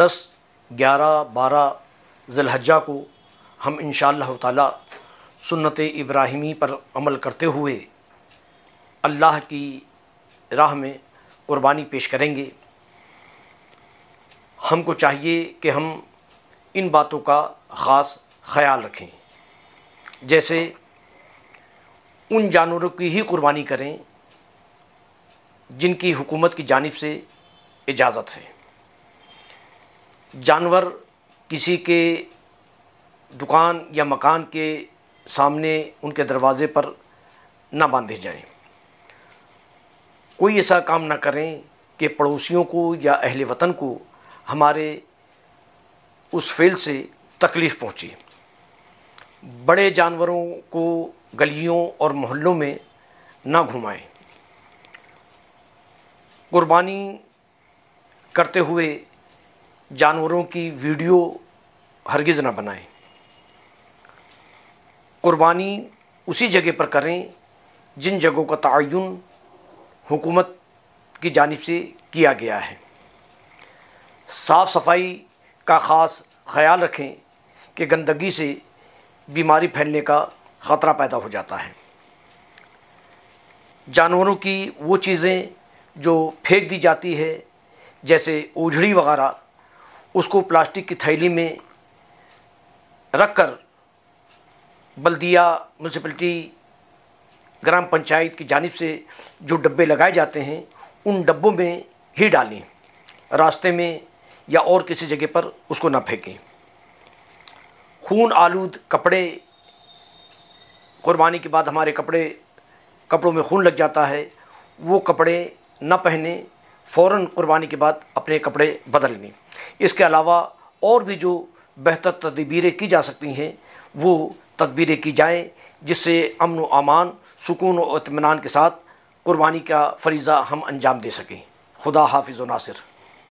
दस ग्यारह बारह जल्हजा को हम इन शह सुन्नत इब्राहिमी पर अमल करते हुए अल्लाह की राह में क़ुरबानी पेश करेंगे हमको चाहिए कि हम इन बातों का ख़ास ख्याल रखें जैसे उन जानवरों की ही कुर्बानी करें जिनकी हुकूमत की जानब से इजाज़त है जानवर किसी के दुकान या मकान के सामने उनके दरवाज़े पर ना बांधे जाएं। कोई ऐसा काम ना करें कि पड़ोसियों को या अहले वतन को हमारे उस फेल से तकलीफ़ पहुँचे बड़े जानवरों को गलियों और मोहल्लों में ना घुमाएं। कुर्बानी करते हुए जानवरों की वीडियो हरगिज़ ना बनाएं क़ुरबानी उसी जगह पर करें जिन जगहों का तयन हुकूमत की जानब से किया गया है साफ़ सफाई का ख़ास ख्याल रखें कि गंदगी से बीमारी फैलने का ख़तरा पैदा हो जाता है जानवरों की वो चीज़ें जो फेंक दी जाती है जैसे ओझड़ी वगैरह उसको प्लास्टिक की थैली में रख कर बल्दिया म्यूनसिपलिटी ग्राम पंचायत की जानब से जो डब्बे लगाए जाते हैं उन डब्बों में ही डालें रास्ते में या और किसी जगह पर उसको ना फेंकें खून आलूद कपड़े कुर्बानी के बाद हमारे कपड़े कपड़ों में खून लग जाता है वो कपड़े न पहने फ़ौर कुर्बानी के बाद अपने कपड़े बदल लें इसके अलावा और भी जो बेहतर तदबीरें की जा सकती हैं वो तदबीरें की जाएँ जिससे अमन अमान सुकून व इतमान के साथ कुर्बानी का फरीज़ा हम अंजाम दे सकें खुदा हाफिज़ नासिर